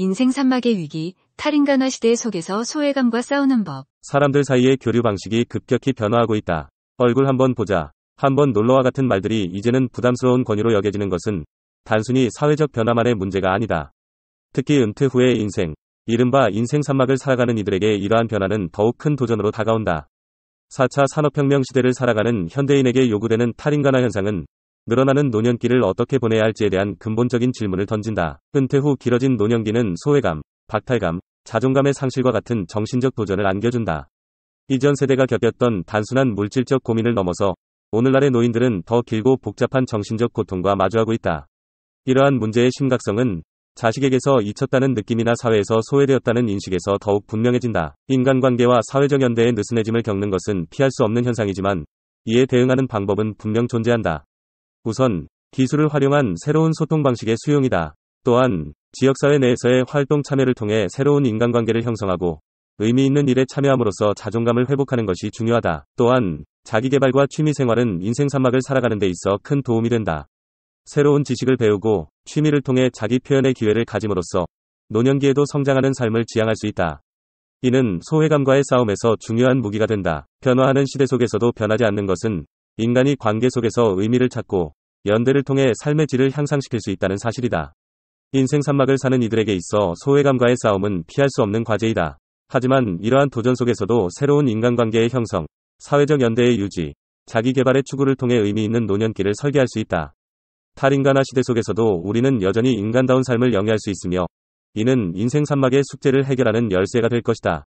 인생 산막의 위기, 탈인간화 시대 속에서 소외감과 싸우는 법. 사람들 사이의 교류 방식이 급격히 변화하고 있다. 얼굴 한번 보자. 한번 놀러와 같은 말들이 이제는 부담스러운 권유로 여겨지는 것은 단순히 사회적 변화만의 문제가 아니다. 특히 은퇴 후의 인생, 이른바 인생 산막을 살아가는 이들에게 이러한 변화는 더욱 큰 도전으로 다가온다. 4차 산업혁명 시대를 살아가는 현대인에게 요구되는 탈인간화 현상은 늘어나는 노년기를 어떻게 보내야 할지에 대한 근본적인 질문을 던진다. 은퇴 후 길어진 노년기는 소외감, 박탈감, 자존감의 상실과 같은 정신적 도전을 안겨준다. 이전 세대가 겪었던 단순한 물질적 고민을 넘어서 오늘날의 노인들은 더 길고 복잡한 정신적 고통과 마주하고 있다. 이러한 문제의 심각성은 자식에게서 잊혔다는 느낌이나 사회에서 소외되었다는 인식에서 더욱 분명해진다. 인간관계와 사회적 연대의 느슨해짐을 겪는 것은 피할 수 없는 현상이지만 이에 대응하는 방법은 분명 존재한다. 우선 기술을 활용한 새로운 소통 방식의 수용이다. 또한 지역사회 내에서의 활동 참여를 통해 새로운 인간관계를 형성하고 의미 있는 일에 참여함으로써 자존감을 회복하는 것이 중요하다. 또한 자기개발과 취미생활은 인생 산막을 살아가는 데 있어 큰 도움이 된다. 새로운 지식을 배우고 취미를 통해 자기 표현의 기회를 가짐으로써 노년기에도 성장하는 삶을 지향할 수 있다. 이는 소외감과의 싸움에서 중요한 무기가 된다. 변화하는 시대 속에서도 변하지 않는 것은 인간이 관계 속에서 의미를 찾고 연대를 통해 삶의 질을 향상시킬 수 있다는 사실이다. 인생 산막을 사는 이들에게 있어 소외감과의 싸움은 피할 수 없는 과제이다. 하지만 이러한 도전 속에서도 새로운 인간관계의 형성, 사회적 연대의 유지, 자기 개발의 추구를 통해 의미 있는 노년기를 설계할 수 있다. 탈인간화 시대 속에서도 우리는 여전히 인간다운 삶을 영위할 수 있으며, 이는 인생 산막의 숙제를 해결하는 열쇠가 될 것이다.